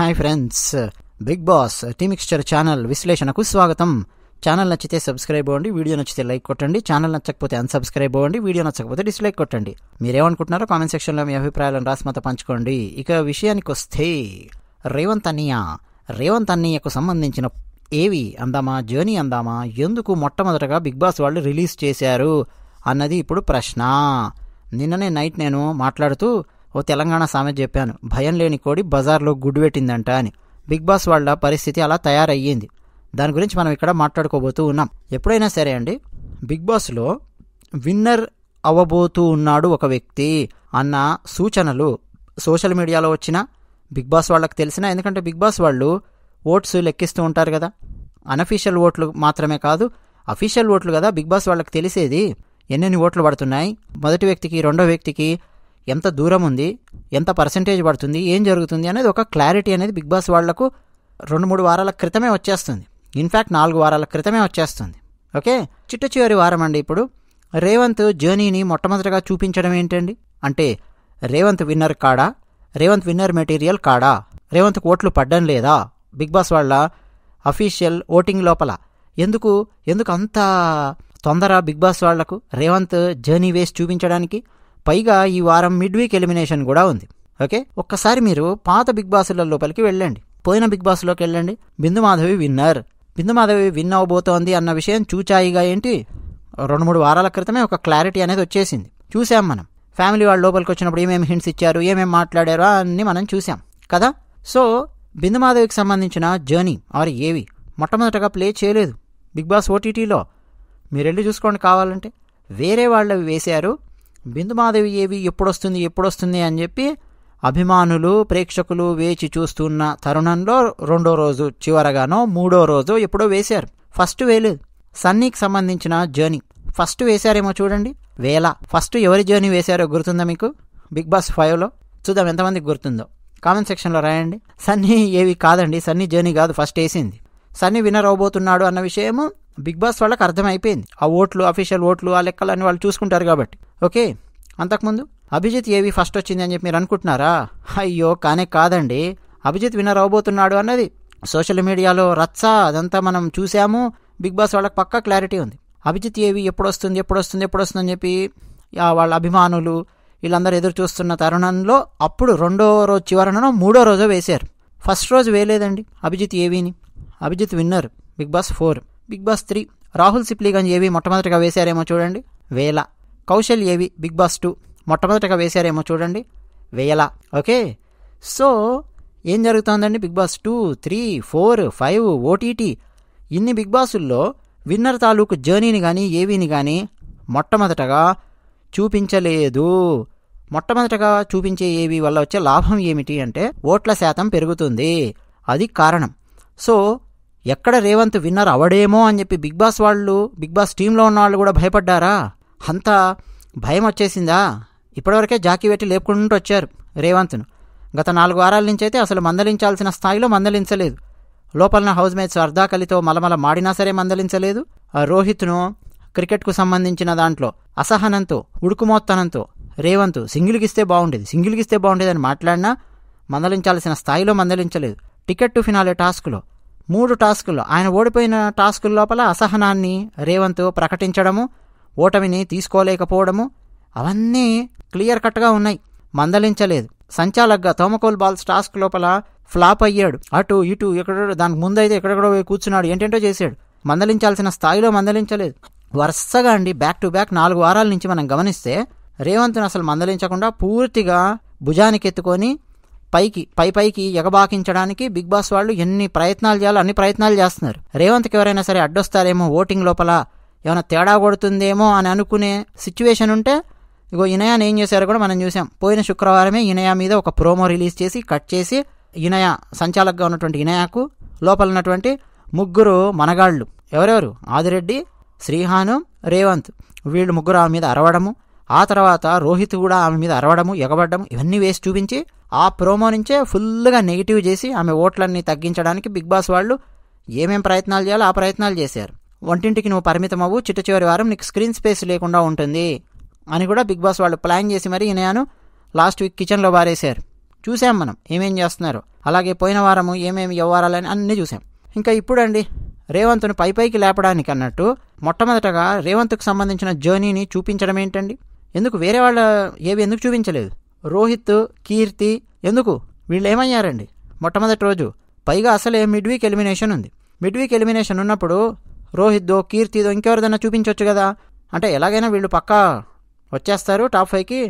hi friends Bigg Boss tea mixture channel విశ్లేషణకు స్వాగతం channel నచ్చితే సబ్స్క్రైబ్ అవ్వండి వీడియో నచ్చితే లైక్ కొట్టండి ఛానల్ నచ్చకపోతే అన్సబ్స్క్రైబ్ అవ్వండి వీడియో నచ్చకపోతే డిస్లైక్ కొట్టండి మీరేమనుకుంటున్నారో కామెంట్ సెక్షన్లో మీ అభిప్రాయాలను రాసి మాతో పంచుకోండి ఇక విషయానికి వస్తే రేవంత్ అన్నయ్య రేవంత్ అన్నయ్యకు సంబంధించిన ఏవి అందామా జర్నీ అందామా ఎందుకు మొట్టమొదటగా బిగ్ బాస్ వాళ్ళు రిలీజ్ చేశారు అన్నది ఇప్పుడు ప్రశ్న నిన్ననే నైట్ నేను మాట్లాడుతూ ఓ తెలంగాణ సామెత చెప్పాను భయం లేని కోడి బజార్లో గుడ్డు పెట్టిందంట అని బిగ్ బాస్ వాళ్ళ పరిస్థితి అలా తయారయ్యింది దాని గురించి మనం ఇక్కడ మాట్లాడుకోబోతూ ఉన్నాం ఎప్పుడైనా సరే అండి బిగ్ బాస్లో విన్నర్ అవ్వబోతూ ఉన్నాడు ఒక వ్యక్తి అన్న సూచనలు సోషల్ మీడియాలో వచ్చిన బిగ్ బాస్ వాళ్ళకి తెలిసిన ఎందుకంటే బిగ్ బాస్ వాళ్ళు ఓట్స్ లెక్కిస్తూ ఉంటారు కదా అనఫీషియల్ ఓట్లు మాత్రమే కాదు అఫీషియల్ ఓట్లు కదా బిగ్ బాస్ వాళ్ళకి తెలిసేది ఎన్నెన్ని ఓట్లు పడుతున్నాయి మొదటి వ్యక్తికి రెండో వ్యక్తికి ఎంత దూరం ఉంది ఎంత పర్సంటేజ్ పడుతుంది ఏం జరుగుతుంది అనేది ఒక క్లారిటీ అనేది బిగ్ బాస్ వాళ్లకు రెండు మూడు వారాల క్రితమే వచ్చేస్తుంది ఇన్ఫ్యాక్ట్ నాలుగు వారాల క్రితమే వచ్చేస్తుంది ఓకే చిట్ట చివరి వారం అండి ఇప్పుడు రేవంత్ జర్నీని మొట్టమొదటిగా చూపించడం ఏంటండి అంటే రేవంత్ విన్నర్ కాడా రేవంత్ విన్నర్ మెటీరియల్ కాడా రేవంత్ ఓట్లు పడ్డం లేదా బిగ్ బాస్ వాళ్ళ అఫీషియల్ ఓటింగ్ లోపల ఎందుకు ఎందుకు అంత తొందర బిగ్ బాస్ వాళ్లకు రేవంత్ జర్నీ వేసి చూపించడానికి పైగా ఈ వారం మిడ్ వీక్ ఎలిమినేషన్ కూడా ఉంది ఓకే ఒక్కసారి మీరు పాత బిగ్ బాస్ల లోపలికి వెళ్ళండి పోయిన బిగ్ బాస్లోకి వెళ్ళండి బిందు మాధవి విన్నర్ బిందు మాధవి విన్ అవ్వబోతోంది అన్న విషయం చూచాయిగా ఏంటి రెండు మూడు వారాల క్రితమే ఒక క్లారిటీ అనేది వచ్చేసింది చూసాం మనం ఫ్యామిలీ వాళ్ళ లోపలికి వచ్చినప్పుడు ఏమేమి హింట్స్ ఇచ్చారు ఏమేమి మాట్లాడారు అన్నీ మనం చూసాం కదా సో బిందు మాధవికి సంబంధించిన జర్నీ ఆర్ ఏవి మొట్టమొదటగా ప్లే చేయలేదు బిగ్ బాస్ ఓటీటీలో మీరు వెళ్ళి చూసుకోండి కావాలంటే వేరే వాళ్ళు వేశారు బిందుమాధవి ఏవి ఎప్పుడొస్తుంది ఎప్పుడొస్తుంది అని చెప్పి అభిమానులు ప్రేక్షకులు వేచి చూస్తున్న తరుణంలో రెండో రోజు చివరగానో మూడో రోజు ఎప్పుడో వేశారు ఫస్ట్ వేయలేదు సన్నీకి సంబంధించిన జర్నీ ఫస్ట్ వేశారేమో చూడండి వేల ఫస్ట్ ఎవరి జర్నీ వేశారో గుర్తుందా మీకు బిగ్ బాస్ ఫైవ్లో చూద్దాం ఎంతమందికి గుర్తుందో కామెంట్ సెక్షన్లో రాయండి సన్నీ ఏవి కాదండి సన్నీ జర్నీ కాదు ఫస్ట్ వేసింది సన్నీ విన్నర్ అవబోతున్నాడు అన్న విషయము బిగ్ బాస్ వాళ్ళకి అర్థమైపోయింది ఆ ఓట్లు అఫీషియల్ ఓట్లు ఆ లెక్కలు అని వాళ్ళు చూసుకుంటారు కాబట్టి ఓకే అంతకుముందు అభిజిత్ ఏవి ఫస్ట్ వచ్చింది అని చెప్పి మీరు అనుకుంటున్నారా అయ్యో కానీ కాదండి అభిజిత్ విన్నర్ అవబోతున్నాడు అన్నది సోషల్ మీడియాలో రచ్చ అదంతా మనం చూసాము బిగ్ బాస్ వాళ్ళకి పక్కా క్లారిటీ ఉంది అభిజిత్ ఏవి ఎప్పుడు వస్తుంది ఎప్పుడు వస్తుంది ఎప్పుడు వస్తుంది అని చెప్పి వాళ్ళ అభిమానులు వీళ్ళందరూ ఎదురు చూస్తున్న తరుణంలో అప్పుడు రెండో రోజు చివరనో మూడో రోజో వేశారు ఫస్ట్ రోజు వేయలేదండి అభిజిత్ ఏవీని Abhijeet winner Bigg Boss four Bigg Boss three Rahul Ganj AV మొట్టమొదటిగా వేశారేమో చూడండి వేల కౌశల్ ఏవి బిగ్ బాస్ టూ మొట్టమొదటిగా వేశారేమో చూడండి వేల ఓకే సో ఏం జరుగుతోందండి Bigg Boss two three four five OTT ఇన్ని బిగ్ బాసుల్లో విన్నర్ తాలూకు జర్నీని కానీ ఏవీని కానీ మొట్టమొదటగా చూపించలేదు మొట్టమొదటగా చూపించే ఏవి వల్ల వచ్చే లాభం ఏమిటి అంటే ఓట్ల శాతం పెరుగుతుంది అది కారణం సో ఎక్కడ రేవంత్ విన్నర్ అవడేమో అని చెప్పి బిగ్ బాస్ వాళ్ళు బిగ్ బాస్ టీంలో ఉన్న వాళ్ళు కూడా భయపడ్డారా అంత భయం వచ్చేసిందా ఇప్పటివరకే జాకీ పెట్టి లేపుకుంటూ వచ్చారు రేవంత్ను గత నాలుగు వారాల నుంచి అయితే అసలు మందలించాల్సిన స్థాయిలో మందలించలేదు లోపలన హౌస్ మేట్స్ అర్ధాకలితో మలమల మాడినా సరే మందలించలేదు ఆ రోహిత్ను క్రికెట్కు సంబంధించిన దాంట్లో అసహనంతో ఉడుకుమోత్తనంతో రేవంత్ సింగిల్గిస్తే బాగుండేది సింగిల్గిస్తే బాగుండేదని మాట్లాడినా మందలించాల్సిన స్థాయిలో మందలించలేదు టికెట్ టు ఫినాలే టాస్క్లో మూడు టాస్కుల్లో ఆయన ఓడిపోయిన టాస్కుల లోపల అసహనాన్ని రేవంత్ ప్రకటించడము ఓటమిని తీసుకోలేకపోవడము అవన్నీ క్లియర్ కట్గా ఉన్నాయి మందలించలేదు సంచాలక్గా తోమకోల్ బాల్స్ టాస్క్ లోపల ఫ్లాప్ అయ్యాడు అటు ఇటు ఎక్కడో దానికి ముందైతే ఎక్కడెక్కడో పోయి కూర్చున్నాడు ఏంటేంటో చేశాడు మందలించాల్సిన స్థాయిలో మందలించలేదు వరుసగా అండి బ్యాక్ టు బ్యాక్ నాలుగు వారాల నుంచి మనం గమనిస్తే రేవంత్ను అసలు మందలించకుండా పూర్తిగా భుజానికి ఎత్తుకొని పైకి పై పైకి ఎగబాకించడానికి బిగ్ బాస్ వాళ్ళు ఎన్ని ప్రయత్నాలు చేయాలో అన్ని ప్రయత్నాలు చేస్తున్నారు రేవంత్కి ఎవరైనా సరే అడ్డొస్తారేమో ఓటింగ్ లోపల ఏమైనా తేడా కొడుతుందేమో అని అనుకునే సిచ్యువేషన్ ఉంటే ఇగో ఇనయాని ఏం చేశారో కూడా మనం చూసాం పోయిన శుక్రవారమే ఇనయా మీద ఒక ప్రోమో రిలీజ్ చేసి కట్ చేసి ఇనయా సంచాలకుగా ఉన్నటువంటి ఇనయాకు లోపల ఉన్నటువంటి ముగ్గురు మనగాళ్ళు ఎవరెవరు ఆదిరెడ్డి శ్రీహాను రేవంత్ వీళ్ళు ముగ్గురు ఆమె మీద అరవడము ఆ తర్వాత రోహిత్ కూడా ఆమె మీద అరవడము ఎగబడ్డము ఇవన్నీ వేసి చూపించి ఆ ప్రోమో నుంచే ఫుల్గా నెగిటివ్ చేసి ఆమె ఓట్లన్నీ తగ్గించడానికి బిగ్ బాస్ వాళ్ళు ఏమేం ప్రయత్నాలు చేయాలో ఆ ప్రయత్నాలు చేశారు వంటింటికి నువ్వు పరిమితం అవ్వు చిట్ట చివరి వారం నీకు స్క్రీన్ స్పేస్ లేకుండా ఉంటుంది అని కూడా బిగ్ బాస్ వాళ్ళు ప్లాన్ చేసి మరీ ఈయనను లాస్ట్ వీక్ కిచెన్లో బారేశారు చూసాం మనం ఏమేం చేస్తున్నారు అలాగే పోయిన వారము ఏమేమి వ్యవహారాలని అన్నీ చూసాం ఇంకా ఇప్పుడండి రేవంత్ను పైపైకి లేపడానికి అన్నట్టు మొట్టమొదటగా రేవంత్కు సంబంధించిన జర్నీని చూపించడం ఏంటండి ఎందుకు వేరే వాళ్ళ ఏవి ఎందుకు చూపించలేదు రోహిత్ కీర్తి ఎందుకు వీళ్ళు ఏమయ్యారండి మొట్టమొదటి రోజు పైగా అసలే మిడ్ వీక్ ఎలిమినేషన్ ఉంది మిడ్ వీక్ ఎలిమినేషన్ ఉన్నప్పుడు రోహిత్దో కీర్తిదో ఇంకెవరిదైనా చూపించవచ్చు కదా అంటే ఎలాగైనా వీళ్ళు పక్కా వచ్చేస్తారు టాప్ ఫైవ్కి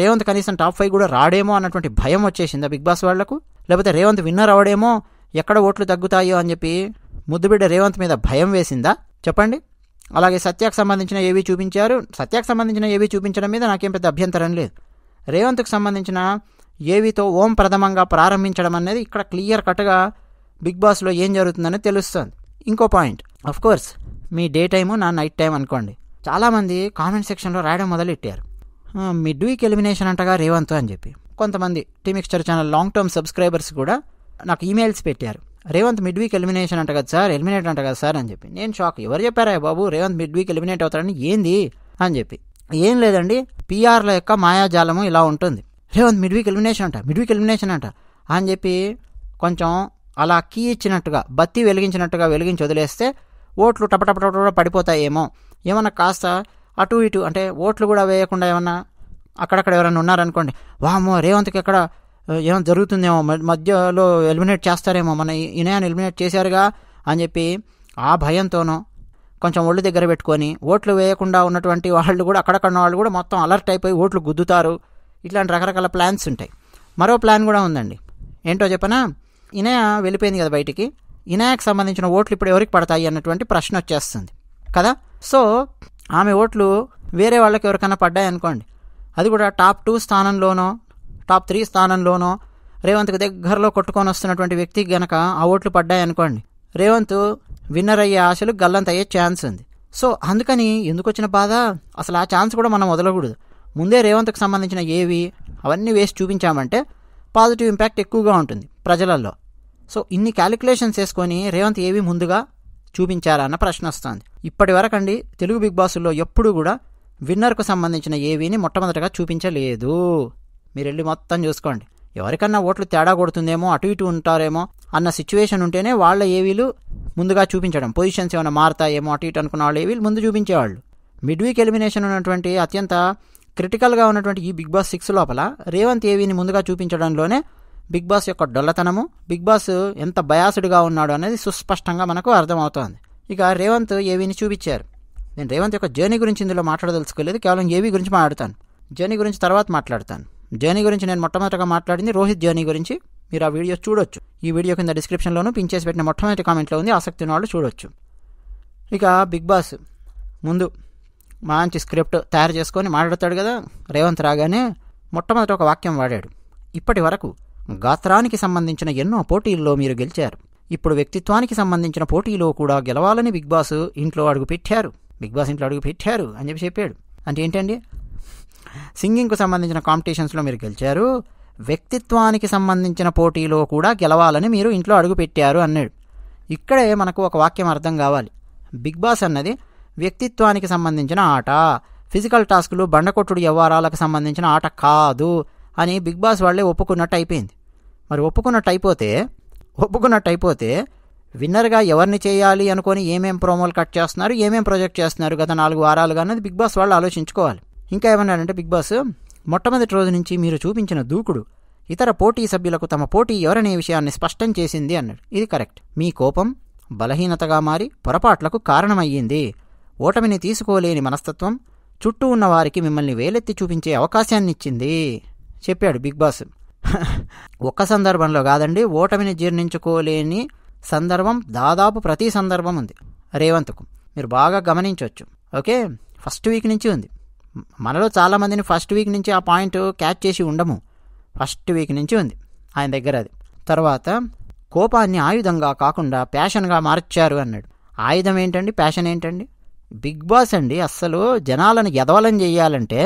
రేవంత్ కనీసం టాప్ ఫైవ్ కూడా రాడేమో అన్నటువంటి భయం వచ్చేసింది బిగ్ బాస్ వాళ్లకు లేకపోతే రేవంత్ విన్నర్ అవడేమో ఎక్కడ ఓట్లు తగ్గుతాయో అని చెప్పి ముద్దుబిడ్డ రేవంత్ మీద భయం వేసిందా చెప్పండి అలాగే సత్యాకు సంబంధించిన ఏవి చూపించారు సత్యాకు సంబంధించిన ఏవి చూపించడం మీద నాకేం పెద్ద అభ్యంతరం లేదు రేవంత్కు సంబంధించిన ఏవితో ఓం ప్రథమంగా ప్రారంభించడం అనేది ఇక్కడ క్లియర్ కట్గా బిగ్ బాస్లో ఏం జరుగుతుందని తెలుస్తుంది ఇంకో పాయింట్ అఫ్ కోర్స్ మీ డే టైము నా నైట్ టైం అనుకోండి చాలామంది కామెంట్ సెక్షన్లో రాయడం మొదలెట్టారు మిడ్ వీక్ ఎలిమినేషన్ అంటగా రేవంత్ అని చెప్పి కొంతమంది tea mixture channel long term subscribers కూడా నాకు ఈమెయిల్స్ పెట్టారు రేవంత్ మిడ్ వీక్ ఎలిమినేషన్ అంట కదా సార్ ఎలిమినేట్ అంట కదా సార్ అని చెప్పి నేను షాక్ ఎవరు చెప్పారా బాబు రేవంత్ మిడ్ వీక్ ఎలిమినేట్ అవుతారని ఏంది అని చెప్పి ఏం లేదండి పిఆర్ల యొక్క మాయాజాలము ఇలా ఉంటుంది రేవంత్ మిడ్ వీక్ ఎలిమినేషన్ అంట మిడ్ వీక్ ఎలిమినేషన్ అంట అని చెప్పి కొంచెం అలా కీ ఇచ్చినట్టుగా బత్తి వెలిగించినట్టుగా వెలిగించి వదిలేస్తే ఓట్లు టపటపట పడిపోతాయేమో ఏమన్నా కాస్త అటు ఇటు అంటే ఓట్లు కూడా వేయకుండా ఏమన్నా అక్కడక్కడ ఎవరైనా ఉన్నారనుకోండి వామో రేవంత్కి ఎక్కడ ఏమైనా జరుగుతుందేమో మధ్యలో ఎలిమినేట్ చేస్తారేమో మన ఇనయాన్ని ఎలిమినేట్ చేశారుగా అని చెప్పి ఆ భయంతోనో కొంచెం ఒళ్ళు దగ్గర పెట్టుకొని ఓట్లు వేయకుండా ఉన్నటువంటి వాళ్ళు కూడా అక్కడక్కడ వాళ్ళు కూడా మొత్తం అలర్ట్ అయిపోయి ఓట్లు గుద్దుతారు ఇట్లాంటి రకరకాల ప్లాన్స్ ఉంటాయి మరో ప్లాన్ కూడా ఉందండి ఏంటో చెప్పనా ఇనయ వెళ్ళిపోయింది కదా బయటికి ఇనయాకి సంబంధించిన ఓట్లు ఇప్పుడు ఎవరికి పడతాయి అన్నటువంటి ప్రశ్న వచ్చేస్తుంది కదా సో ఆమె ఓట్లు వేరే వాళ్ళకి ఎవరికైనా పడ్డాయి అనుకోండి అది కూడా టాప్ టూ స్థానంలోనో టాప్ త్రీ స్థానంలోనో రేవంత్కి దగ్గరలో కొట్టుకొని వస్తున్నటువంటి వ్యక్తికి గనక ఆ ఓట్లు పడ్డాయనుకోండి రేవంత్ విన్నర్ అయ్యే ఆశలు గల్లంత అయ్యే ఛాన్స్ ఉంది సో అందుకని ఎందుకు వచ్చిన బాధ అసలు ఆ ఛాన్స్ కూడా మనం వదలకూడదు ముందే రేవంత్కి సంబంధించిన ఏవి అవన్నీ వేసి చూపించామంటే పాజిటివ్ ఇంపాక్ట్ ఎక్కువగా ఉంటుంది ప్రజలల్లో సో ఇన్ని క్యాలిక్యులేషన్స్ వేసుకొని రేవంత్ ఏవి ముందుగా చూపించారా అన్న ప్రశ్న వస్తుంది ఇప్పటి వరకండి తెలుగు బిగ్ బాసుల్లో ఎప్పుడూ కూడా విన్నర్కు సంబంధించిన ఏవీని మొట్టమొదటగా చూపించలేదు మీరు వెళ్ళి మొత్తం చూసుకోండి ఎవరికన్నా ఓట్లు తేడా కొడుతుందేమో అటు ఇటు ఉంటారేమో అన్న సిచ్యువేషన్ ఉంటేనే వాళ్ళ ఏవీలు ముందుగా చూపించడం పొజిషన్స్ ఏమైనా ఏమో అటు ఇటు అనుకున్న వాళ్ళు ఏవీలు ముందు చూపించేవాళ్ళు మిడ్ వీక్ ఎలిమినేషన్ ఉన్నటువంటి అత్యంత క్రిటికల్గా ఉన్నటువంటి ఈ బిగ్ బాస్ సిక్స్ లోపల రేవంత్ ఏవీని ముందుగా చూపించడంలోనే బిగ్ బాస్ యొక్క డొల్లతనము బిగ్ బాస్ ఎంత బయాసుడ్గా ఉన్నాడు అనేది సుస్పష్టంగా మనకు అర్థమవుతోంది ఇక రేవంత్ ఏవీని చూపించారు నేను రేవంత్ యొక్క జర్నీ గురించి ఇందులో మాట్లాడదలుచుకోలేదు కేవలం ఏవీ గురించి మాట్లాడతాను జర్నీ గురించి తర్వాత మాట్లాడతాను జర్నీ గురించి నేను మొట్టమొదటిగా మాట్లాడింది రోహిత్ జర్నీ గురించి మీరు ఆ వీడియో చూడొచ్చు ఈ వీడియో కింద డిస్క్రిప్షన్లోనూ పిన్ చేసి పెట్టిన మొట్టమొదటి కామెంట్లో ఉంది ఆసక్తి ఉన్న వాళ్ళు చూడొచ్చు ఇక బిగ్ బాస్ ముందు మంచి స్క్రిప్ట్ తయారు చేసుకొని మాట్లాడతాడు కదా రేవంత్ రాగానే మొట్టమొదట ఒక వాక్యం వాడాడు ఇప్పటి వరకు గాత్రానికి సంబంధించిన ఎన్నో పోటీల్లో మీరు గెలిచారు ఇప్పుడు వ్యక్తిత్వానికి సంబంధించిన పోటీలో కూడా గెలవాలని బిగ్ బాస్ ఇంట్లో అడుగు పెట్టారు బిగ్ బాస్ ఇంట్లో అడుగు పెట్టారు అని చెప్పి చెప్పాడు అంటే ఏంటండి సింగింగ్కు సంబంధించిన కాంపిటీషన్స్లో మీరు గెలిచారు వ్యక్తిత్వానికి సంబంధించిన పోటీలో కూడా గెలవాలని మీరు ఇంట్లో అడుగుపెట్టారు అన్నాడు ఇక్కడే మనకు ఒక వాక్యం అర్థం కావాలి బిగ్ బాస్ అన్నది వ్యక్తిత్వానికి సంబంధించిన ఆట ఫిజికల్ టాస్కులు బండకొట్టుడు వ్యవహారాలకు సంబంధించిన ఆట కాదు అని బిగ్ బాస్ వాళ్ళే ఒప్పుకున్నట్టు అయిపోయింది మరి ఒప్పుకున్నట్టు అయిపోతే ఒప్పుకున్నట్టు అయిపోతే విన్నర్గా ఎవరిని చేయాలి అనుకొని ఏమేం ప్రోమోలు కట్ చేస్తున్నారు ఏమేం ప్రొజెక్ట్ చేస్తున్నారు గత నాలుగు వారాలుగా అన్నది బిగ్ బాస్ వాళ్ళు ఆలోచించుకోవాలి ఇంకా ఏమన్నాడంటే బిగ్ బాస్ మొట్టమొదటి రోజు నుంచి మీరు చూపించిన దూకుడు ఇతర పోటీ సభ్యులకు తమ పోటీ ఎవరనే విషయాన్ని స్పష్టం చేసింది అన్నాడు ఇది కరెక్ట్ మీ కోపం బలహీనతగా మారి పొరపాట్లకు కారణమయ్యింది ఓటమిని తీసుకోలేని మనస్తత్వం చుట్టూ ఉన్న వారికి మిమ్మల్ని వేలెత్తి చూపించే అవకాశాన్నిచ్చింది చెప్పాడు బిగ్ బాస్ ఒక్క సందర్భంలో కాదండి ఓటమిని జీర్ణించుకోలేని సందర్భం దాదాపు ప్రతి సందర్భం ఉంది రేవంత్కు మీరు బాగా గమనించవచ్చు ఓకే ఫస్ట్ వీక్ నుంచి ఉంది మనలో చాలామందిని ఫస్ట్ వీక్ నుంచి ఆ పాయింట్ క్యాచ్ చేసి ఉండము ఫస్ట్ వీక్ నుంచి ఉంది ఆయన దగ్గర అది తర్వాత కోపాన్ని ఆయుధంగా కాకుండా ప్యాషన్గా మార్చారు అన్నాడు ఆయుధం ఏంటండి ప్యాషన్ ఏంటండి బిగ్ బాస్ అండి అస్సలు జనాలను ఎదవలం చేయాలంటే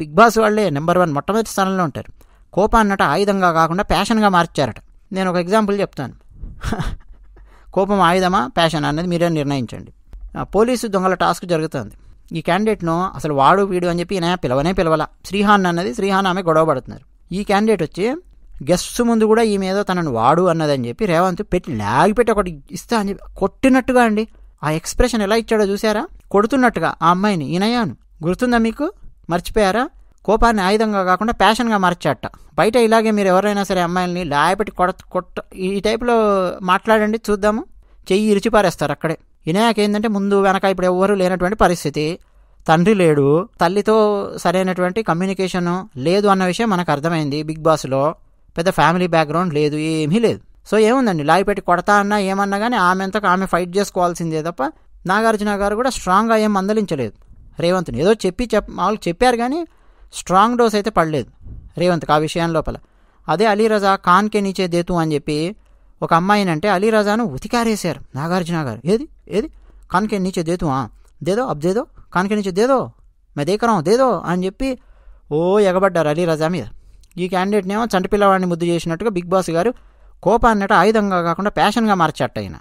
బిగ్ బాస్ వాళ్ళే నెంబర్ వన్ మొట్టమొదటి స్థానంలో ఉంటారు కోపాన్నట ఆయుధంగా కాకుండా ప్యాషన్గా మార్చారట నేను ఒక ఎగ్జాంపుల్ చెప్తాను కోపం ఆయుధమా ప్యాషన్ అనేది మీరే నిర్ణయించండి పోలీసు దొంగల టాస్క్ జరుగుతుంది ఈ క్యాండిడేట్ను అసలు వాడు వీడు అని చెప్పి ఈయన పిలవనే పిలవాల శ్రీహాన్ అన్నది శ్రీహాన్ ఆమె గొడవ పడుతున్నారు ఈ క్యాండిడేట్ వచ్చి గెస్ట్స్ ముందు కూడా ఈమె ఏదో తనను వాడు అన్నదని చెప్పి రేవంత్ పెట్టి లాగి పెట్టి ఒకటి ఇస్తా అని చెప్పి కొట్టినట్టుగా అండి ఆ ఎక్స్ప్రెషన్ ఎలా ఇచ్చాడో చూసారా కొడుతున్నట్టుగా ఆ అమ్మాయిని ఈనయాను గుర్తుందా మీకు మర్చిపోయారా కోపాన్ని ఆయుధంగా కాకుండా ప్యాషన్గా మార్చాట బయట ఇలాగే మీరు ఎవరైనా సరే అమ్మాయిల్ని లాయపెట్టి కొడ కొట్ట ఈ టైప్లో మాట్లాడండి చూద్దాము చెయ్యి ఇరిచిపారేస్తారు అక్కడే వినాయక ఏంటంటే ముందు వెనక ఇప్పుడు ఎవ్వరూ లేనటువంటి పరిస్థితి తండ్రి లేడు తల్లితో సరైనటువంటి కమ్యూనికేషన్ లేదు అన్న విషయం మనకు అర్థమైంది బిగ్ బాస్లో పెద్ద ఫ్యామిలీ బ్యాక్గ్రౌండ్ లేదు ఏమీ లేదు సో ఏముందండి లాగి పెట్టి కొడతా అన్నా ఏమన్నా కానీ ఆమె ఆమె ఫైట్ చేసుకోవాల్సిందే తప్ప నాగార్జున గారు కూడా స్ట్రాంగ్గా ఏం మందలించలేదు రేవంత్ని ఏదో చెప్పి చెప్ వాళ్ళు చెప్పారు కానీ స్ట్రాంగ్ డోస్ అయితే పడలేదు రేవంత్కి ఆ విషయం లోపల అదే అలీరజా ఖాన్కే నీచే దేతు అని చెప్పి ఒక అమ్మాయిని అంటే అలీరాజాను ఉతికారేశారు నాగార్జున గారు ఏది ఏది కాన్కే నీచే ఆ దేదో అబ్ దేదో కాన్కే నీచే దేదో మే దేకరాం దేదో అని చెప్పి ఓ ఎగబడ్డారు అలీరాజా మీద ఈ క్యాండిడేట్నేమో చంట పిల్లవాడిని ముద్దు చేసినట్టుగా బిగ్ బాస్ గారు కోపాన్నట ఆయుధంగా కాకుండా ప్యాషన్గా మార్చేట ఆయన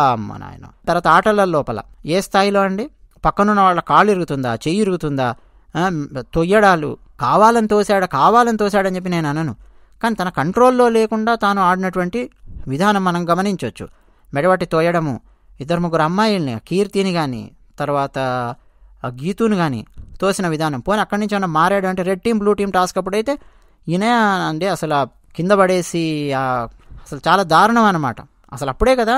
అమ్మ నాయన తర్వాత ఆటల లోపల ఏ స్థాయిలో అండి పక్కనున్న వాళ్ళ కాళ్ళు ఇరుగుతుందా చెయ్యి ఇరుగుతుందా తొయ్యడాలు కావాలని తోశాడా కావాలని తోశాడని చెప్పి నేను అనను కానీ తన కంట్రోల్లో లేకుండా తాను ఆడినటువంటి విధానం మనం గమనించవచ్చు మెడవటి తోయడము ఇద్దరు ముగ్గురు అమ్మాయిల్ని కీర్తిని కానీ తర్వాత ఆ గీతుని కానీ తోసిన విధానం పోనీ అక్కడి నుంచి ఏమన్నా మారాడు అంటే red team blue team task అప్పుడైతే ఈయన అంటే అసలు కింద పడేసి అసలు చాలా దారుణం అనమాట అసలు అప్పుడే కదా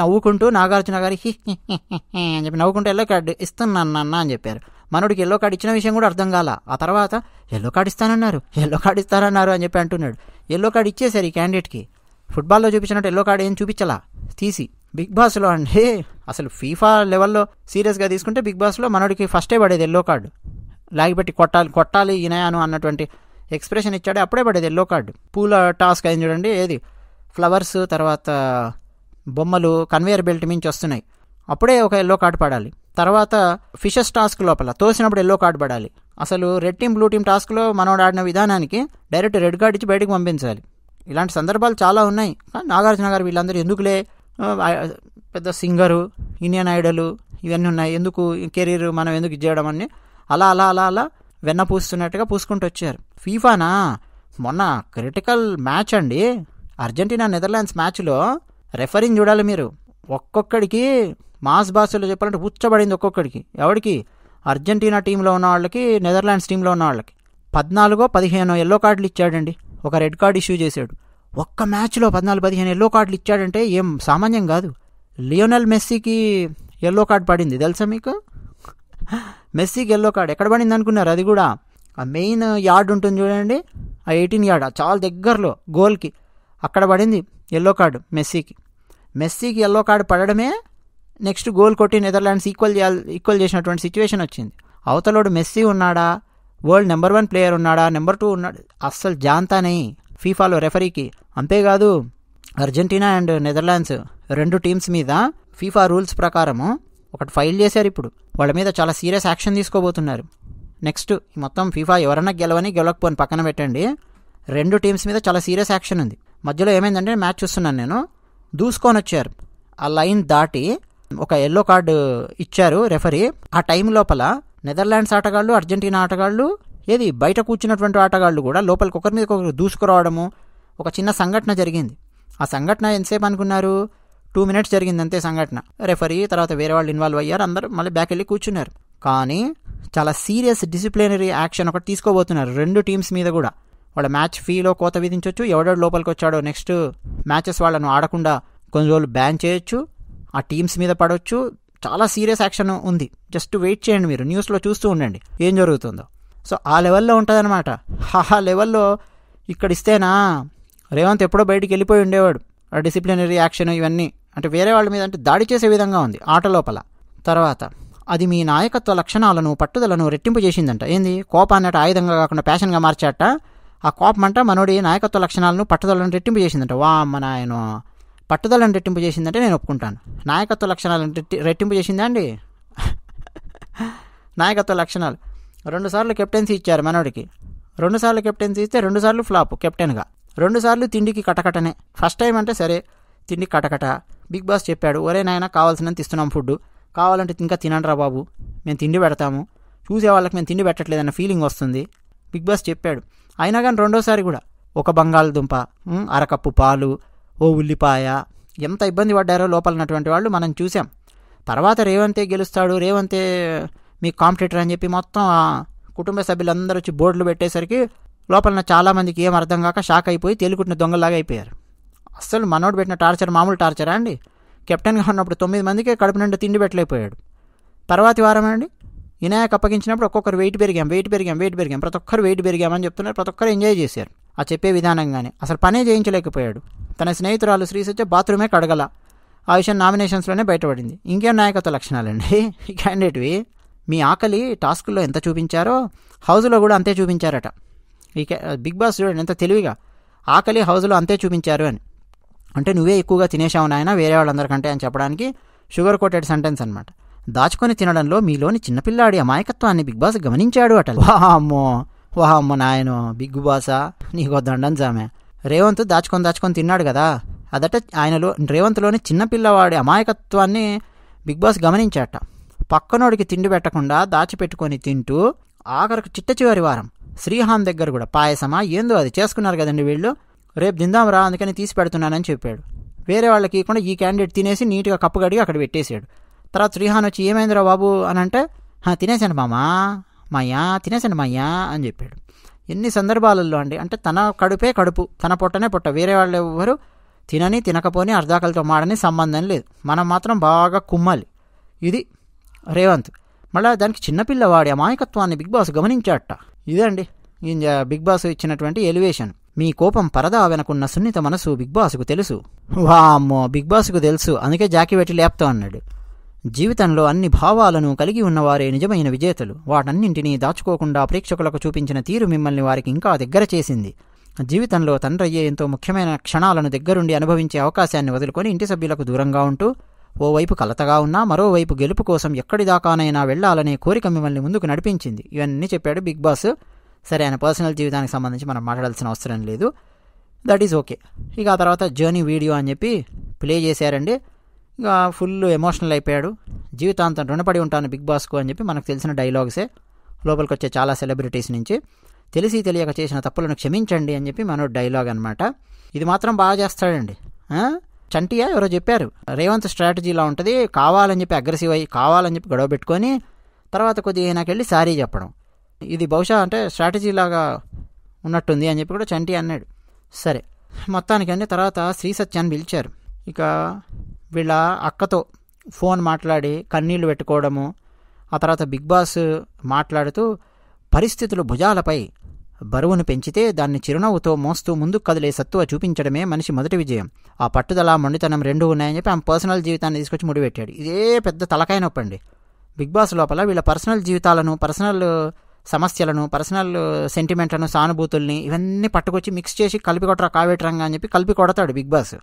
నవ్వుకుంటూ నాగార్జున గారి అని చెప్పి నవ్వుకుంటూ ఎల్లో కార్డు ఇస్తున్నాను అన్న అని చెప్పారు మనుడికి ఎల్లో కార్డు ఇచ్చిన విషయం కూడా అర్థం కాల ఆ తర్వాత ఎల్లో కార్డు ఇస్తానన్నారు ఎల్లో కార్డు ఇస్తానన్నారు అని చెప్పి అంటున్నాడు ఎల్లో కార్డు ఇచ్చేశారు ఈ క్యాండిడేట్కి ఫుట్బాల్లో చూపించినట్టు ఎల్లో కార్డ్ ఏం చూపించలా తీసి బిగ్ బాస్లో అంటే అసలు ఫీఫా లెవెల్లో సీరియస్గా తీసుకుంటే బిగ్ బాస్లో మనోడికి ఫస్టే పడేది ఎల్లో కార్డు లాగిపెట్టి కొట్టాలి కొట్టాలి ఈనయాను అన్నటువంటి ఎక్స్ప్రెషన్ ఇచ్చాడు అప్పుడే పడేది ఎల్లో కార్డు పూల టాస్క్ అయింది చూడండి ఏది ఫ్లవర్స్ తర్వాత బొమ్మలు కన్వేయర్ బెల్ట్ మించి వస్తున్నాయి అప్పుడే ఒక ఎల్లో కార్డు పడాలి తర్వాత ఫిషెస్ టాస్క్ లోపల తోసినప్పుడు ఎల్లో కార్డు పడాలి అసలు రెడ్ టీమ్ బ్లూ టీమ్ టాస్క్లో మనోడు ఆడిన విధానానికి డైరెక్ట్ రెడ్ కార్డు ఇచ్చి బయటకు పంపించాలి ఇలాంటి సందర్భాలు చాలా ఉన్నాయి కానీ నాగార్జున గారు వీళ్ళందరూ ఎందుకులే పెద్ద సింగరు ఇండియన్ ఐడలు ఇవన్నీ ఉన్నాయి ఎందుకు కెరీర్ మనం ఎందుకు చేయడం అని అలా అలా అలా అలా వెన్న పూస్తున్నట్టుగా పూసుకుంటూ వచ్చారు ఫీఫానా మొన్న క్రిటికల్ మ్యాచ్ అండి అర్జెంటీనా నెదర్లాండ్స్ మ్యాచ్లో రెఫరింగ్ చూడాలి మీరు ఒక్కొక్కడికి మాస్ భాషలో చెప్పాలంటే ఉచ్చబడింది ఒక్కొక్కడికి ఎవరికి అర్జెంటీనా టీంలో ఉన్న వాళ్ళకి నెదర్లాండ్స్ టీంలో ఉన్న వాళ్ళకి పద్నాలుగో పదిహేనో ఎల్లో కార్డులు ఇచ్చాడండి ఒక రెడ్ కార్డ్ ఇష్యూ చేశాడు ఒక్క మ్యాచ్లో పద్నాలుగు పదిహేను ఎల్లో కార్డులు ఇచ్చాడంటే ఏం సామాన్యం కాదు లియోనల్ మెస్సీకి ఎల్లో కార్డ్ పడింది తెలుసా మీకు మెస్సీకి ఎల్లో కార్డ్ ఎక్కడ పడింది అనుకున్నారు అది కూడా ఆ మెయిన్ యార్డ్ ఉంటుంది చూడండి ఆ ఎయిటీన్ యార్డ్ చాలా దగ్గరలో గోల్కి అక్కడ పడింది ఎల్లో కార్డు మెస్సీకి మెస్సీకి ఎల్లో కార్డు పడడమే నెక్స్ట్ గోల్ కొట్టి నెదర్లాండ్స్ ఈక్వల్ చేయాలి ఈక్వల్ చేసినటువంటి సిచ్యువేషన్ వచ్చింది అవతలోడు మెస్సీ ఉన్నాడా వరల్డ్ నెంబర్ వన్ ప్లేయర్ ఉన్నాడా నెంబర్ టూ ఉన్నాడు అస్సలు జాంతానే ఫీఫాలో రెఫరీకి అంతేకాదు అర్జెంటీనా అండ్ నెదర్లాండ్స్ రెండు టీమ్స్ మీద ఫీఫా రూల్స్ ప్రకారము ఒకటి ఫైల్ చేశారు ఇప్పుడు వాళ్ళ మీద చాలా సీరియస్ యాక్షన్ తీసుకోబోతున్నారు నెక్స్ట్ మొత్తం ఫీఫా ఎవరన్నా గెలవని గెలవకపోని పక్కన పెట్టండి రెండు టీమ్స్ మీద చాలా సీరియస్ యాక్షన్ ఉంది మధ్యలో ఏమైందంటే మ్యాచ్ చూస్తున్నాను నేను దూసుకొని వచ్చారు ఆ లైన్ దాటి ఒక ఎల్లో కార్డు ఇచ్చారు రెఫరీ ఆ టైం లోపల నెదర్లాండ్స్ ఆటగాళ్ళు అర్జెంటీనా ఆటగాళ్ళు ఏది బయట కూర్చున్నటువంటి ఆటగాళ్ళు కూడా లోపలికి ఒకరి మీద ఒకరు దూసుకురావడము ఒక చిన్న సంఘటన జరిగింది ఆ సంఘటన ఎంతసేపు అనుకున్నారు టూ మినిట్స్ జరిగింది అంతే సంఘటన రెఫరీ తర్వాత వేరే వాళ్ళు ఇన్వాల్వ్ అయ్యారు అందరూ మళ్ళీ బ్యాక్ వెళ్ళి కూర్చున్నారు కానీ చాలా సీరియస్ డిసిప్లినరీ యాక్షన్ ఒకటి తీసుకోబోతున్నారు రెండు టీమ్స్ మీద కూడా వాళ్ళ మ్యాచ్ ఫీలో కోత విధించవచ్చు ఎవడెవడు లోపలికి వచ్చాడో నెక్స్ట్ మ్యాచెస్ వాళ్ళను ఆడకుండా కొన్ని రోజులు బ్యాన్ చేయొచ్చు ఆ టీమ్స్ మీద పడవచ్చు చాలా సీరియస్ యాక్షన్ ఉంది జస్ట్ వెయిట్ చేయండి మీరు న్యూస్లో చూస్తూ ఉండండి ఏం జరుగుతుందో సో ఆ లెవెల్లో ఉంటుందన్నమాట ఆ లెవెల్లో ఇక్కడ ఇస్తేనా రేవంత్ ఎప్పుడో బయటికి వెళ్ళిపోయి ఉండేవాడు ఆ డిసిప్లినరీ యాక్షన్ ఇవన్నీ అంటే వేరే వాళ్ళ మీద అంటే దాడి చేసే విధంగా ఉంది ఆట లోపల తర్వాత అది మీ నాయకత్వ లక్షణాలను పట్టుదలను రెట్టింపు చేసిందంట ఏంది కోపాన్నట ఆయుధంగా కాకుండా ప్యాషన్గా మార్చాట ఆ కోపం అంట మనోడి నాయకత్వ లక్షణాలను పట్టుదలను రెట్టింపు చేసిందంట వా అమ్మ పట్టుదలను రెట్టింపు చేసిందంటే నేను ఒప్పుకుంటాను నాయకత్వ లక్షణాలను రెట్టింపు చేసిందా అండి నాయకత్వ లక్షణాలు రెండుసార్లు కెప్టెన్సీ ఇచ్చారు మనోడికి రెండుసార్లు కెప్టెన్సీ ఇస్తే రెండుసార్లు ఫ్లాప్ కెప్టెన్గా రెండుసార్లు తిండికి కటకటనే ఫస్ట్ టైం అంటే సరే తిండి కటకట బిగ్ బాస్ చెప్పాడు ఒరే నాయన కావాల్సినంత ఇస్తున్నాం ఫుడ్ కావాలంటే ఇంకా తినండిరా బాబు మేము తిండి పెడతాము చూసే వాళ్ళకి మేము తిండి పెట్టట్లేదన్న ఫీలింగ్ వస్తుంది బిగ్ బాస్ చెప్పాడు అయినా కానీ రెండోసారి కూడా ఒక బంగాళదుంప అరకప్పు పాలు ఓ ఉల్లిపాయ ఎంత ఇబ్బంది పడ్డారో లోపల ఉన్నటువంటి వాళ్ళు మనం చూసాం తర్వాత రేవంతే గెలుస్తాడు రేవంతే మీ కాంపిటేటర్ అని చెప్పి మొత్తం కుటుంబ సభ్యులందరూ వచ్చి బోర్డులు పెట్టేసరికి లోపల చాలామందికి ఏం అర్థం కాక షాక్ అయిపోయి తేలికుట్టిన దొంగలాగా అయిపోయారు అస్సలు మనోడు పెట్టిన టార్చర్ మామూలు టార్చరా అండి కెప్టెన్గా ఉన్నప్పుడు తొమ్మిది మందికి కడుపు నుండి తిండి పెట్టలేకపోయాడు తర్వాతి వారం అండి వినాయక అప్పగించినప్పుడు ఒక్కొక్కరు వెయిట్ పెరిగాం వెయిట్ పెరిగాం వెయిట్ పెరిగాం ప్రతి ఒక్కరు వెయిట్ పెరిగామని చెప్తున్నారు ప్రతి ఒక్కరు ఎంజాయ్ చేశారు ఆ చెప్పే విధానంగానే అసలు పనే చేయించలేకపోయాడు తన స్నేహితురాలు సత్య బాత్రూమే కడగల ఆ విషయం నామినేషన్స్లోనే బయటపడింది ఇంకేం నాయకత్వ లక్షణాలండి ఈ క్యాండిడేట్వి మీ ఆకలి టాస్క్లో ఎంత చూపించారో హౌజ్లో కూడా అంతే చూపించారట ఈ బిగ్ బాస్ చూడండి ఎంత తెలివిగా ఆకలి హౌజ్లో అంతే చూపించారు అని అంటే నువ్వే ఎక్కువగా తినేసావు నాయన వేరే వాళ్ళందరికంటే అని చెప్పడానికి షుగర్ కోటెడ్ సెంటెన్స్ అనమాట దాచుకొని తినడంలో మీలోని చిన్నపిల్లాడి అమాయకత్వాన్ని బిగ్ బాస్ గమనించాడు అట వాహమ్మో వాహమ్మ నాయనో బిగ్ బాసా నీకు దండం జామే రేవంత్ దాచుకొని దాచుకొని తిన్నాడు కదా అదట ఆయనలో రేవంత్లోని చిన్నపిల్లవాడి అమాయకత్వాన్ని బిగ్ బాస్ గమనించాట పక్కనోడికి తిండి పెట్టకుండా దాచిపెట్టుకొని తింటూ ఆఖరికి చిట్ట చివరి వారం శ్రీహాన్ దగ్గర కూడా పాయసమా ఏందో అది చేసుకున్నారు కదండి వీళ్ళు రేపు దిందాం రా అందుకని తీసి పెడుతున్నానని చెప్పాడు వేరే వాళ్ళకి ఇవ్వకుండా ఈ క్యాండిడేట్ తినేసి నీట్గా కప్పు కడిగి అక్కడ పెట్టేశాడు తర్వాత శ్రీహాన్ వచ్చి ఏమైందిరా బాబు అని అంటే తినేశాను మామా మాయా తినేశాను మాయా అని చెప్పాడు ఎన్ని సందర్భాలలో అండి అంటే తన కడుపే కడుపు తన పొట్టనే పొట్ట వేరే వాళ్ళు ఎవరు తినని తినకపోని అర్ధాకలితో మాడని సంబంధం లేదు మనం మాత్రం బాగా కుమ్మాలి ఇది రేవంత్ మళ్ళీ దానికి చిన్నపిల్లవాడి అమాయకత్వాన్ని బిగ్ బాస్ గమనించాట ఇదండి బిగ్ బాస్ ఇచ్చినటువంటి ఎలివేషన్ మీ కోపం పరదా వెనకున్న సున్నిత మనసు బిగ్ బాస్కు తెలుసు వామ్మో బిగ్ బాస్కు తెలుసు అందుకే జాకీ పెట్టి లేపుతా అన్నాడు జీవితంలో అన్ని భావాలను కలిగి ఉన్నవారే నిజమైన విజేతలు వాటన్నింటినీ దాచుకోకుండా ప్రేక్షకులకు చూపించిన తీరు మిమ్మల్ని వారికి ఇంకా దగ్గర చేసింది జీవితంలో తండ్రయ్యే ఎంతో ముఖ్యమైన క్షణాలను దగ్గరుండి అనుభవించే అవకాశాన్ని వదులుకొని ఇంటి సభ్యులకు దూరంగా ఉంటూ ఓవైపు కలతగా ఉన్నా మరోవైపు గెలుపు కోసం ఎక్కడిదాకానైనా వెళ్లాలనే కోరిక మిమ్మల్ని ముందుకు నడిపించింది ఇవన్నీ చెప్పాడు బిగ్ బాస్ సరే ఆయన పర్సనల్ జీవితానికి సంబంధించి మనం మాట్లాడాల్సిన అవసరం లేదు దట్ ఈజ్ ఓకే ఇక ఆ తర్వాత జర్నీ వీడియో అని చెప్పి ప్లే చేశారండి ఇంకా ఫుల్ ఎమోషనల్ అయిపోయాడు జీవితాంతం రుణపడి ఉంటాను బిగ్ బాస్కు అని చెప్పి మనకు తెలిసిన డైలాగ్సే లోపలికి వచ్చే చాలా సెలబ్రిటీస్ నుంచి తెలిసి తెలియక చేసిన తప్పులను క్షమించండి అని చెప్పి మనో డైలాగ్ అనమాట ఇది మాత్రం బాగా చేస్తాడండి చంటియా ఎవరో చెప్పారు రేవంత్ స్ట్రాటజీలా ఉంటుంది కావాలని చెప్పి అగ్రెసివ్ అయ్యి కావాలని చెప్పి గొడవ పెట్టుకొని తర్వాత కొద్దిగా వెళ్ళి సారీ చెప్పడం ఇది బహుశా అంటే స్ట్రాటజీ లాగా ఉన్నట్టుంది అని చెప్పి కూడా చంటి అన్నాడు సరే మొత్తానికి అన్ని తర్వాత శ్రీ సత్యాన్ని పిలిచారు ఇక వీళ్ళ అక్కతో ఫోన్ మాట్లాడి కన్నీళ్లు పెట్టుకోవడము ఆ తర్వాత బిగ్ బాస్ మాట్లాడుతూ పరిస్థితులు భుజాలపై బరువును పెంచితే దాన్ని చిరునవ్వుతో మోస్తూ ముందుకు కదిలే సత్తువ చూపించడమే మనిషి మొదటి విజయం ఆ పట్టుదల మొండితనం రెండు ఉన్నాయని చెప్పి ఆమె పర్సనల్ జీవితాన్ని తీసుకొచ్చి ముడిపెట్టాడు ఇదే పెద్ద తలకాయ నొప్పండి బిగ్ బాస్ లోపల వీళ్ళ పర్సనల్ జీవితాలను పర్సనల్ సమస్యలను పర్సనల్ సెంటిమెంట్లను సానుభూతుల్ని ఇవన్నీ పట్టుకొచ్చి మిక్స్ చేసి కలిపి కొట్టరా కావేటరంగా అని చెప్పి కలిపి కొడతాడు బిగ్ బాస్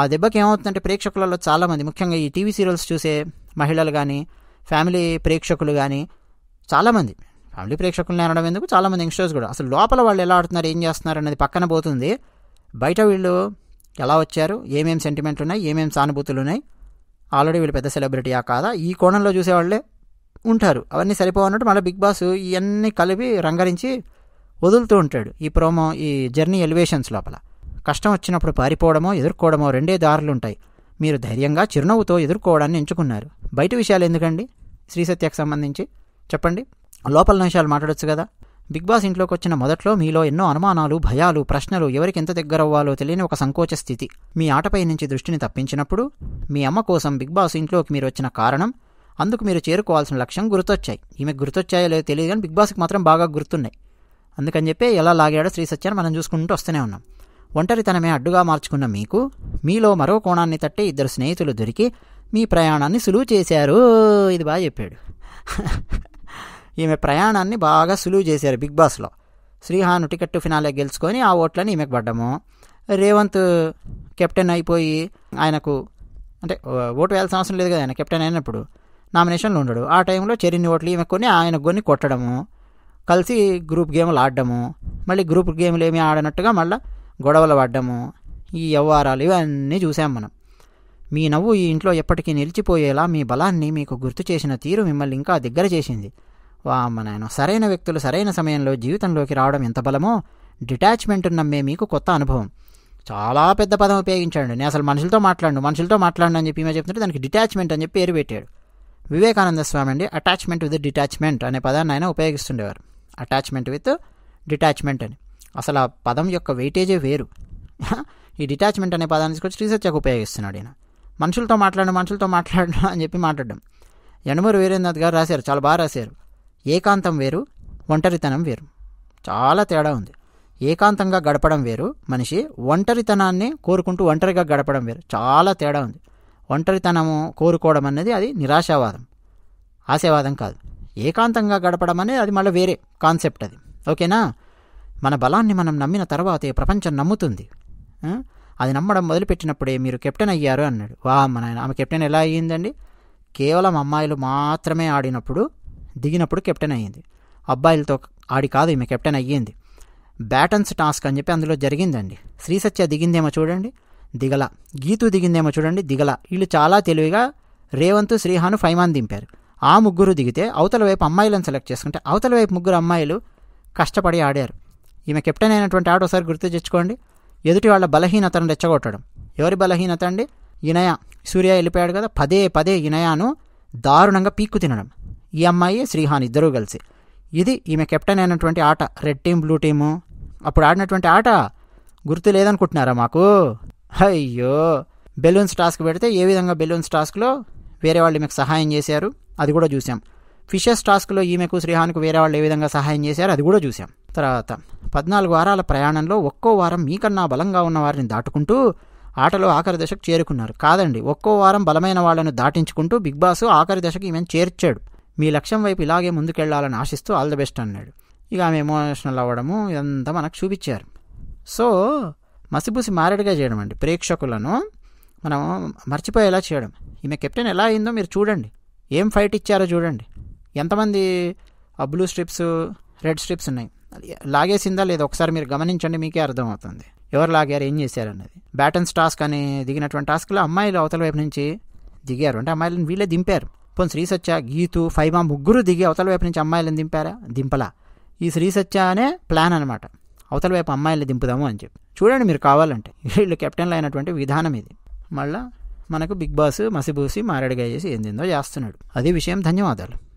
ఆ దెబ్బకి ఏమవుతుందంటే ప్రేక్షకులలో చాలామంది ముఖ్యంగా ఈ టీవీ సీరియల్స్ చూసే మహిళలు కానీ ఫ్యామిలీ ప్రేక్షకులు కానీ చాలామంది ఫ్యామిలీ ప్రేక్షకులను అనడం ఎందుకు చాలామంది యంగ్స్టర్స్ కూడా అసలు లోపల వాళ్ళు ఎలా ఆడుతున్నారు ఏం చేస్తున్నారు అనేది పక్కన పోతుంది బయట వీళ్ళు ఎలా వచ్చారు ఏమేమి సెంటిమెంట్లు ఉన్నాయి ఏమేమి సానుభూతులు ఉన్నాయి ఆల్రెడీ వీళ్ళు పెద్ద సెలబ్రిటీయా కాదా ఈ కోణంలో చూసేవాళ్ళే ఉంటారు అవన్నీ సరిపోవన్నట్టు మళ్ళీ బిగ్ బాస్ ఇవన్నీ కలిపి రంగరించి వదులుతూ ఉంటాడు ఈ ప్రోమో ఈ జర్నీ ఎలివేషన్స్ లోపల కష్టం వచ్చినప్పుడు పారిపోవడమో ఎదుర్కోవడమో రెండే దారులుంటాయి మీరు ధైర్యంగా చిరునవ్వుతో ఎదుర్కోవడాన్ని ఎంచుకున్నారు బయట విషయాలు ఎందుకండి శ్రీసత్యకు సంబంధించి చెప్పండి లోపల విషయాలు మాట్లాడొచ్చు కదా బిగ్ బాస్ ఇంట్లోకి వచ్చిన మొదట్లో మీలో ఎన్నో అనుమానాలు భయాలు ప్రశ్నలు ఎవరికి ఎంత దగ్గరవ్వాలో తెలియని ఒక సంకోచ స్థితి మీ ఆటపై నుంచి దృష్టిని తప్పించినప్పుడు మీ అమ్మ కోసం బిగ్ బాస్ ఇంట్లోకి మీరు వచ్చిన కారణం అందుకు మీరు చేరుకోవాల్సిన లక్ష్యం గుర్తొచ్చాయి ఈమె గుర్తొచ్చాయో లేదో తెలియదు కానీ బిగ్ బాస్కి మాత్రం బాగా గుర్తున్నాయి అందుకని చెప్పి ఎలా లాగాడో శ్రీ సత్యాన్ని మనం చూసుకుంటూ వస్తూనే ఉన్నాం ఒంటరితనమే అడ్డుగా మార్చుకున్న మీకు మీలో మరో కోణాన్ని తట్టి ఇద్దరు స్నేహితులు దొరికి మీ ప్రయాణాన్ని సులువు చేశారు ఇది బాగా చెప్పాడు ఈమె ప్రయాణాన్ని బాగా సులువు చేశారు బిగ్ బాస్లో శ్రీహాను టికెట్ ఫినాలే గెలుచుకొని ఆ ఓట్లని ఈమెకు పడ్డము రేవంత్ కెప్టెన్ అయిపోయి ఆయనకు అంటే ఓటు వేయాల్సిన అవసరం లేదు కదా ఆయన కెప్టెన్ అయినప్పుడు నామినేషన్లు ఉండడు ఆ టైంలో చెరిని ఓట్లు ఈమె కొన్ని ఆయన కొన్ని కొట్టడము కలిసి గ్రూప్ గేమ్లు ఆడడము మళ్ళీ గ్రూప్ గేమ్లు ఏమి ఆడనట్టుగా మళ్ళీ గొడవలు పడ్డము ఈ వ్యవహారాలు ఇవన్నీ చూసాం మనం మీ నవ్వు ఈ ఇంట్లో ఎప్పటికీ నిలిచిపోయేలా మీ బలాన్ని మీకు గుర్తు చేసిన తీరు మిమ్మల్ని ఇంకా దగ్గర చేసింది అమ్మ నాయన సరైన వ్యక్తులు సరైన సమయంలో జీవితంలోకి రావడం ఎంత బలమో డిటాచ్మెంట్ నమ్మే మీకు కొత్త అనుభవం చాలా పెద్ద పదం ఉపయోగించాడు నేను అసలు మనుషులతో మాట్లాడు మనుషులతో మాట్లాడు అని చెప్పి మేము చెప్తుంటే దానికి డిటాచ్మెంట్ అని చెప్పి పేరు పెట్టాడు వివేకానంద స్వామి అండి అటాచ్మెంట్ విత్ డిటాచ్మెంట్ అనే పదాన్ని ఆయన ఉపయోగిస్తుండేవారు అటాచ్మెంట్ విత్ డిటాచ్మెంట్ అని అసలు ఆ పదం యొక్క వెయిటేజే వేరు ఈ డిటాచ్మెంట్ అనే పదాన్ని తీసుకొచ్చి రీసెర్చ్కి ఉపయోగిస్తున్నాడు ఈయన మనుషులతో మాట్లాడు మనుషులతో మాట్లాడు అని చెప్పి మాట్లాడడం యనుమూరు వీరేంద్రనాథ్ గారు రాశారు చాలా బాగా రాశారు ఏకాంతం వేరు ఒంటరితనం వేరు చాలా తేడా ఉంది ఏకాంతంగా గడపడం వేరు మనిషి ఒంటరితనాన్ని కోరుకుంటూ ఒంటరిగా గడపడం వేరు చాలా తేడా ఉంది ఒంటరితనము కోరుకోవడం అనేది అది నిరాశావాదం ఆశావాదం కాదు ఏకాంతంగా గడపడం అనేది అది మళ్ళీ వేరే కాన్సెప్ట్ అది ఓకేనా మన బలాన్ని మనం నమ్మిన తర్వాతే ప్రపంచం నమ్ముతుంది అది నమ్మడం మొదలుపెట్టినప్పుడే మీరు కెప్టెన్ అయ్యారు అన్నాడు వా మన ఆమె కెప్టెన్ ఎలా అయ్యిందండి కేవలం అమ్మాయిలు మాత్రమే ఆడినప్పుడు దిగినప్పుడు కెప్టెన్ అయ్యింది అబ్బాయిలతో ఆడి కాదు ఈమె కెప్టెన్ అయ్యింది బ్యాటన్స్ టాస్క్ అని చెప్పి అందులో జరిగిందండి శ్రీసత్య దిగిందేమో చూడండి దిగల గీతు దిగిందేమో చూడండి దిగల వీళ్ళు చాలా తెలివిగా రేవంత్ శ్రీహాను ఫైమాన్ దింపారు ఆ ముగ్గురు దిగితే అవతల వైపు అమ్మాయిలను సెలెక్ట్ చేసుకుంటే అవతల వైపు ముగ్గురు అమ్మాయిలు కష్టపడి ఆడారు ఈమె కెప్టెన్ అయినటువంటి ఆట ఒకసారి గుర్తు తెచ్చుకోండి ఎదుటి వాళ్ళ బలహీనతను రెచ్చగొట్టడం ఎవరి బలహీనత అండి ఇనయ సూర్య వెళ్ళిపోయాడు కదా పదే పదే ఇనయాను దారుణంగా పీక్కు తినడం ఈ అమ్మాయి శ్రీహాన్ ఇద్దరూ కలిసి ఇది ఈమె కెప్టెన్ అయినటువంటి ఆట రెడ్ టీం బ్లూ టీము అప్పుడు ఆడినటువంటి ఆట గుర్తు లేదనుకుంటున్నారా మాకు అయ్యో బెలూన్స్ టాస్క్ పెడితే ఏ విధంగా బెలూన్స్ టాస్క్లో వేరే వాళ్ళు మీకు సహాయం చేశారు అది కూడా చూసాం ఫిషెస్ టాస్క్లో ఈమెకు శ్రీహాన్కు వేరే వాళ్ళు ఏ విధంగా సహాయం చేశారు అది కూడా చూసాం తర్వాత పద్నాలుగు వారాల ప్రయాణంలో ఒక్కో వారం మీకన్నా బలంగా ఉన్న వారిని దాటుకుంటూ ఆటలో ఆఖరి దశకు చేరుకున్నారు కాదండి ఒక్కో వారం బలమైన వాళ్లను దాటించుకుంటూ బిగ్ బాస్ ఆఖరి దశకు ఈమెను చేర్చాడు మీ లక్ష్యం వైపు ఇలాగే ముందుకెళ్లాలని ఆశిస్తూ ఆల్ ద బెస్ట్ అన్నాడు ఇక ఆమె ఎమోషనల్ అవ్వడము ఇదంతా మనకు చూపించారు సో మసిపూసి మారేడుగా చేయడం అండి ప్రేక్షకులను మనం మర్చిపోయేలా చేయడం ఈమె కెప్టెన్ ఎలా అయిందో మీరు చూడండి ఏం ఫైట్ ఇచ్చారో చూడండి ఎంతమంది బ్లూ స్ట్రిప్స్ రెడ్ స్ట్రిప్స్ ఉన్నాయి లాగేసిందా లేదా ఒకసారి మీరు గమనించండి మీకే అర్థమవుతుంది ఎవరు లాగారు ఏం చేశారు అన్నది బ్యాటన్స్ టాస్క్ అని దిగినటువంటి టాస్క్లో అమ్మాయిలు అవతల వైపు నుంచి దిగారు అంటే అమ్మాయిలను వీళ్ళే దింపారు పోనీ సత్య గీతు ఫైమా ముగ్గురు దిగి అవతల వైపు నుంచి అమ్మాయిలను దింపారా దింపలా ఈ శ్రీ సత్య అనే ప్లాన్ అనమాట అవతల వైపు అమ్మాయిలను దింపుదాము అని చెప్పి చూడండి మీరు కావాలంటే వీళ్ళు కెప్టెన్లు అయినటువంటి విధానం ఇది మళ్ళీ మనకు బిగ్ బాస్ మసిబూసి మారేడుగా చేసి ఏందిందో చేస్తున్నాడు అదే విషయం ధన్యవాదాలు